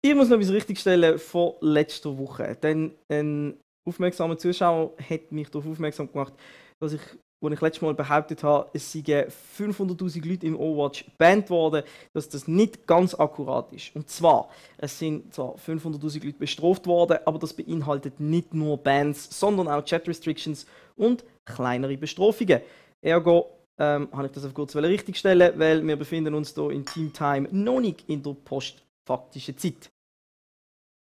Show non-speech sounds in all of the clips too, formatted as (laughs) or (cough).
Ich muss noch etwas richtigstellen von letzter Woche. Denn ein aufmerksamer Zuschauer hat mich darauf aufmerksam gemacht, dass ich, wo ich letztes Mal behauptet habe, es seien 500.000 Leute im Overwatch banned worden, dass das nicht ganz akkurat ist. Und zwar, es sind zwar 500.000 Leute bestraft worden, aber das beinhaltet nicht nur Bans, sondern auch Chat Restrictions und kleinere Bestrafungen. Ergo, ähm, habe ich das auf kurz richtigstellen, weil wir befinden uns hier in Team Time noch nicht in der Post faktischen Zeit.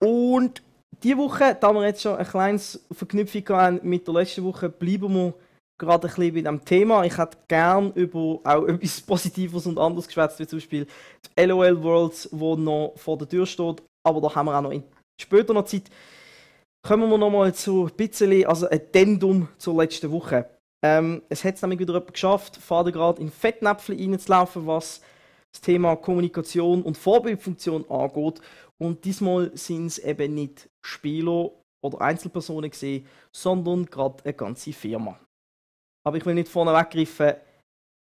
Und diese Woche, da wir jetzt schon eine kleine Verknüpfung haben mit der letzten Woche, bleiben wir gerade ein bisschen bei diesem Thema. Ich hätte gerne über auch (laughs) etwas Positives und anderes geschwätzt, wie zum Beispiel die LOL Worlds, wo noch vor der Tür steht. Aber da haben wir auch noch in später noch Zeit. Kommen wir nochmal zu ein bisschen, also Addendum zur letzten Woche. Ähm, es hat es nämlich wieder jemand geschafft, gerade in Fettnäpfchen reinzulaufen, was das Thema Kommunikation und Vorbildfunktion angeht. Und diesmal sind es eben nicht Spieler oder Einzelpersonen gesehen, sondern gerade eine ganze Firma. Aber ich will nicht vorne weggreifen,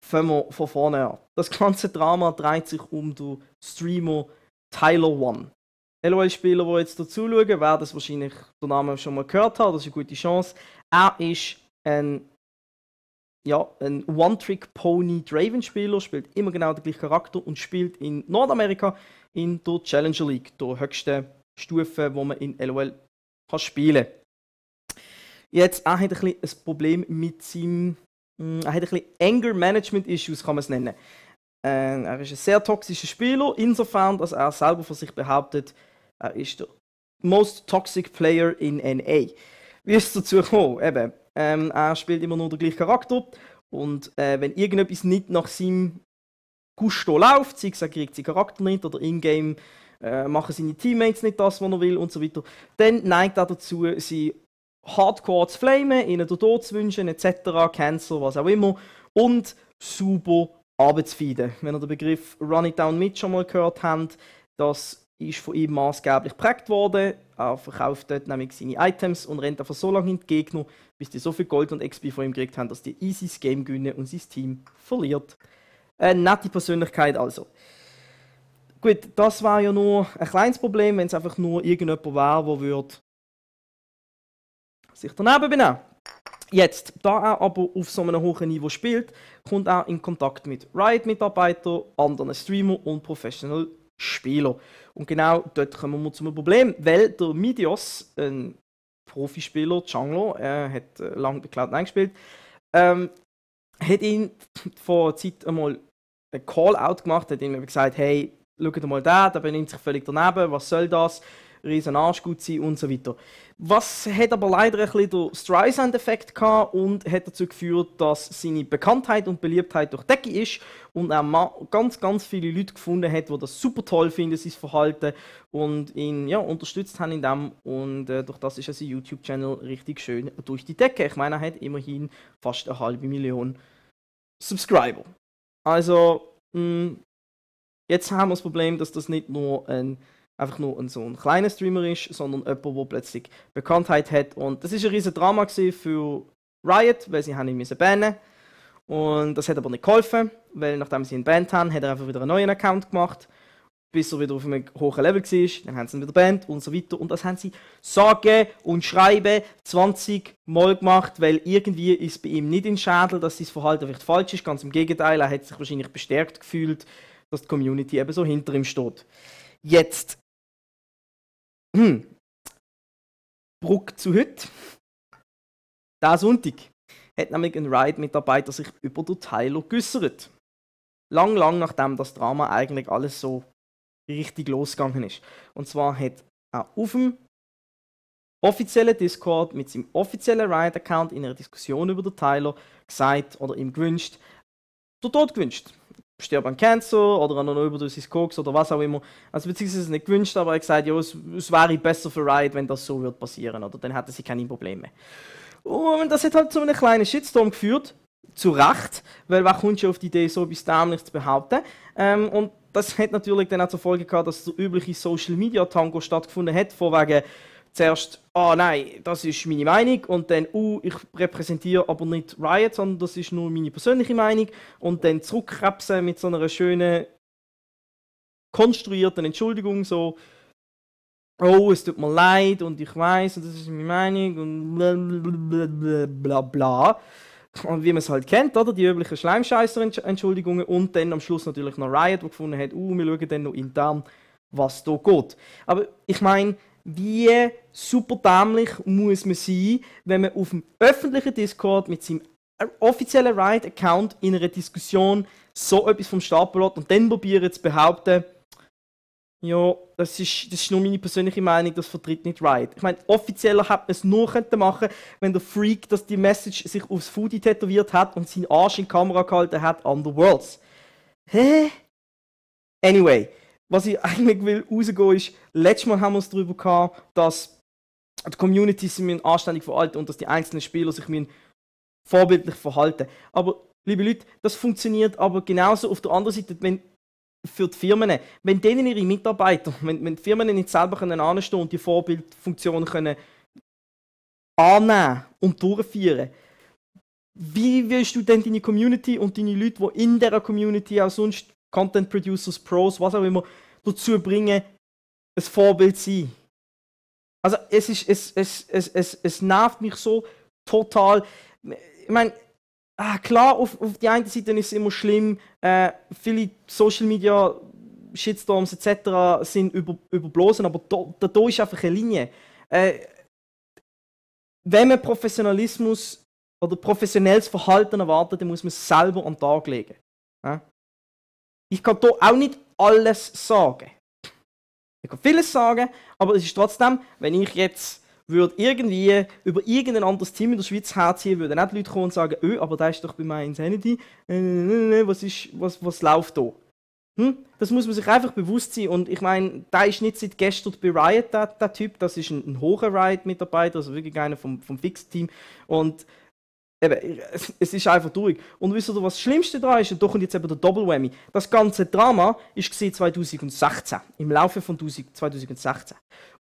fangen wir von vorne an. Das ganze Drama dreht sich um den Streamer Tyler One. LOL-Spieler, die jetzt dazu schauen, werden es wahrscheinlich den Namen schon mal gehört haben, das ist eine gute Chance. Er ist ein ja, ein One-Trick-Pony-Draven-Spieler, spielt immer genau den gleichen Charakter und spielt in Nordamerika in der Challenger League, der höchsten Stufe, wo man in LOL kann spielen kann. Jetzt, er hat ein, bisschen ein Problem mit seinem, hm, er hat ein bisschen Anger-Management-Issues, kann man es nennen. Ähm, er ist ein sehr toxischer Spieler, insofern, dass er selber von sich behauptet, er ist der most toxic player in NA. Wie ist es dazu gekommen? Eben, ähm, er spielt immer nur den gleichen Charakter. Und äh, wenn irgendetwas nicht nach seinem Gusto läuft, sei es er kriegt seinen Charakter nicht oder in-game äh, machen seine Teammates nicht das, was er will und so weiter, dann neigt er dazu, sie hardcore zu flamen, ihnen den Tod zu wünschen, etc., Cancel, was auch immer. Und super Arbeitsfeinde. Wenn ihr den Begriff Run It Down mit schon mal gehört habt, das ist von ihm maßgeblich geprägt worden. Er äh, verkauft dort nämlich seine Items und rennt einfach so lange in die Gegner, bis die so viel Gold und XP von ihm gekriegt haben, dass die easy das Game gewinnen und sein Team verliert. Eine äh, nette Persönlichkeit also. Gut, das war ja nur ein kleines Problem, wenn es einfach nur irgendjemand wäre, der würde sich daneben benehmen Jetzt, da er aber auf so einem hohen Niveau spielt, kommt er in Kontakt mit Riot-Mitarbeitern, anderen Streamer und Professional Spieler. Und genau dort kommen wir zu einem Problem, weil der Midios, ein Profispieler, Jungler, er hat äh, lange bei Cloud9 gespielt, ähm, hat ihn (laughs) vor Zeit einmal ein Call-out gemacht, hat ihm gesagt, hey, schaut mal da, der benimmt sich völlig daneben, was soll das? riesen Arschgut sein und so weiter. Was hat aber leider ein bisschen den Streisand-Effekt gehabt und hat dazu geführt, dass seine Bekanntheit und Beliebtheit durch Decke ist und er ganz, ganz viele Leute gefunden hat, die das super toll finden, sein Verhalten und ihn ja, unterstützt haben in dem und äh, durch das ist sein YouTube-Channel richtig schön durch die Decke. Ich meine, er hat immerhin fast eine halbe Million Subscriber. Also, mh, mm, jetzt haben wir das Problem, dass das nicht nur ein einfach nur ein, so ein kleiner Streamer ist, sondern jemand, der plötzlich Bekanntheit hat. Und das ist ein riesiges Drama für Riot, weil sie haben ihn müssen bannen Und das hat aber nicht geholfen, weil nachdem sie ihn bannt haben, hat er einfach wieder einen neuen Account gemacht, bis er wieder auf einem hohen Level war. Dann haben sie ihn wieder bannt und so weiter. Und das haben sie sagen und schreiben 20 Mal gemacht, weil irgendwie ist bei ihm nicht in Schädel, dass sein Verhalten vielleicht falsch ist. Ganz im Gegenteil, er hat sich wahrscheinlich bestärkt gefühlt, dass die Community eben so hinter ihm steht. Jetzt hm. Bruck zu heute. Der Sonntag hat nämlich ein ride mitarbeiter sich über den Tyler geäussert. Lang, lang nachdem das Drama eigentlich alles so richtig losgegangen ist. Und zwar hat er auf dem offiziellen Discord mit seinem offiziellen ride account in einer Diskussion über den Tyler gesagt oder ihm gewünscht, der Tod gewünscht stirb an Cancer oder an einer Überdosis Koks oder was auch immer. Also beziehungsweise nicht gewünscht, aber er hat gesagt, ja, es, es wäre halt besser für Riot, wenn das so würde passieren, oder dann hätte sie keine Probleme. Und das hat halt zu einem kleinen Shitstorm geführt, zu Recht, weil wer kommt schon auf die Idee, so bis dämlich zu behaupten. Ähm, und das hat natürlich dann auch zur Folge gehabt, dass der übliche Social Media Tango stattgefunden hat, von wegen, zuerst, ah oh, nein, das ist meine Meinung und dann, uh, ich repräsentiere aber nicht Riot, sondern das ist nur meine persönliche Meinung und dann zurückkrebsen mit so einer schönen konstruierten Entschuldigung so, oh, es tut mir leid und ich weiß und das ist meine Meinung und bla bla bla bla bla. Und wie man es halt kennt, oder? Die üblichen Schleimscheißer-Entschuldigungen und dann am Schluss natürlich noch Riot, der gefunden hat, uh, wir schauen dann noch intern, was da geht. Aber ich meine, wie super dämlich muss man sein, wenn man auf dem öffentlichen Discord mit seinem offiziellen Riot-Account in einer Diskussion so etwas vom Stapel lässt und dann probieren zu behaupten, ja, das ist, das ist nur meine persönliche Meinung, das vertritt nicht Riot. Ich meine, offizieller hätte man es nur können machen wenn der Freak, dass die Message sich aufs Foodie tätowiert hat und seinen Arsch in die Kamera gehalten hat, on the worlds. Hä? Anyway, was ich eigentlich will rausgehen ist, letztes Mal haben wir es darüber gehabt, dass die Communities sich anständig verhalten und dass die einzelnen Spieler sich vorbildlich verhalten. Aber, liebe Leute, das funktioniert aber genauso auf der anderen Seite, wenn für die Firmen, wenn denen ihre Mitarbeiter, wenn, wenn die Firmen nicht selber können anstehen und die Vorbildfunktion können annehmen und durchführen, wie willst du denn deine Community und deine Leute, die in dieser Community auch sonst Content Producers, Pros, was auch immer, dazu bringen, ein Vorbild zu sein. Also es ist, es, es, es, es, es nervt mich so total. Ich meine, ah, klar, auf, auf die einen Seite ist es immer schlimm, äh, viele Social Media Shitstorms etc. sind über, überblosen, aber da, da ist einfach eine Linie. Äh, wenn man Professionalismus oder professionelles Verhalten erwartet, dann muss man es selber an den Tag legen. Ja? ich kann hier auch nicht alles sagen. Ich kann vieles sagen, aber es ist trotzdem, wenn ich jetzt würde irgendwie über irgendein anderes Team in der Schweiz herziehen, würden nicht Leute kommen und sagen, öh, aber da ist doch bei meinem Insanity, äh, äh, äh, was, ist, was, was läuft da? Hm? Das muss man sich einfach bewusst sein. Und ich meine, da ist nicht seit gestern bei Riot der, der Typ, das ist ein, ein hoher Riot-Mitarbeiter, also wirklich einer vom, vom Fix-Team. Und Eben, es ist einfach traurig. Und wisst ihr, was das Schlimmste daran ist? Und doch kommt jetzt eben der Double Whammy. Das ganze Drama war 2016, im Laufe von 2016.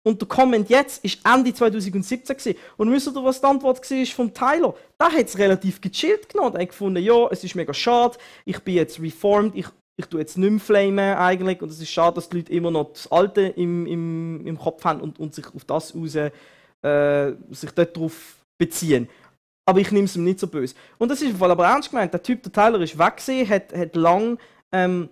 Und der Comment jetzt war Ende 2017 gewesen. Und wisst ihr, was die Antwort war vom Tyler? Da hat es relativ gechillt genommen. Er hat gefunden, ja, es ist mega schade, ich bin jetzt reformed, ich, ich tue jetzt nicht mehr flamen eigentlich. Und es ist schade, dass die Leute immer noch das Alte im, im, im Kopf haben und, und sich auf das raus, äh, sich dort drauf beziehen aber ich nehme es ihm nicht so böse. Und das ist voll aber ernst gemeint. Der Typ, der Tyler, ist weg gewesen, hat, hat lang, ähm,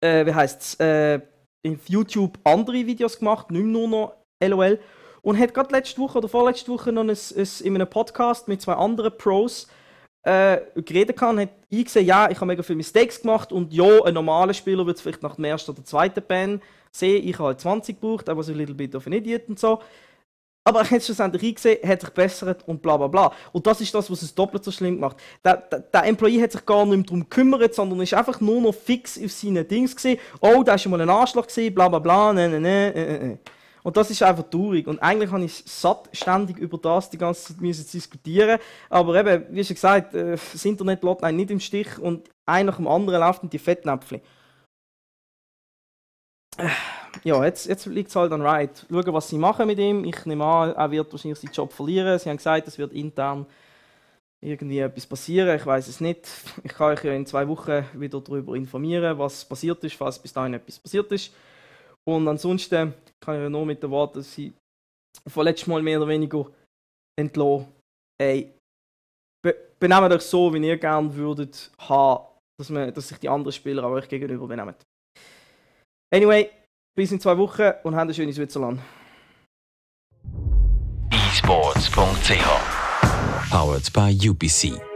äh, wie heißt's, äh, auf YouTube andere Videos gemacht, nicht nur noch LOL. Und hat gerade letzte Woche oder vorletzte Woche noch ein, ein, in einem Podcast mit zwei anderen Pros äh, geredet kann, hat eingesehen, ja, ich habe mega viele Mistakes gemacht und ja, ein normaler Spieler wird es vielleicht nach dem ersten oder zweiten Ban sehen, ich habe halt 20 gebraucht, aber so ein little bit of an idiot und so. Aber er hat es schlussendlich eingesehen, hat sich verbessert und bla bla bla. Und das ist das, was es doppelt so schlimm macht. Der, der, der Employee hat sich gar nicht mehr darum gekümmert, sondern ist einfach nur noch fix auf seine Dings gesehen. Oh, da war schon mal ein Anschlag, gewesen, bla bla bla, ne ne, ne, ne, ne, ne. Und das ist einfach traurig. Und eigentlich habe ich satt, ständig über das die ganze Zeit müssen zu diskutieren. Aber eben, wie schon gesagt, äh, das Internet lässt einen nicht im Stich und einer nach dem anderen läuft in die Fettnäpfchen ja, jetzt, jetzt liegt es halt an Wright. Schauen, was sie machen mit ihm. Ich nehme an, er wird wahrscheinlich seinen Job verlieren. Sie haben gesagt, es wird intern irgendwie etwas passieren. Ich weiß es nicht. Ich kann euch ja in zwei Wochen wieder darüber informieren, was passiert ist, falls bis dahin etwas passiert ist. Und ansonsten kann ich ja nur mit den Worten, dass sie von letztes Mal mehr oder weniger entlohnt. Ey, be benehmt euch so, wie ihr gerne würdet haben, dass, man, dass sich die anderen Spieler auch euch gegenüber benehmen. Anyway, bis in zwei Wochen und habt ein schönes Switzerland. esports.ch Powered by UBC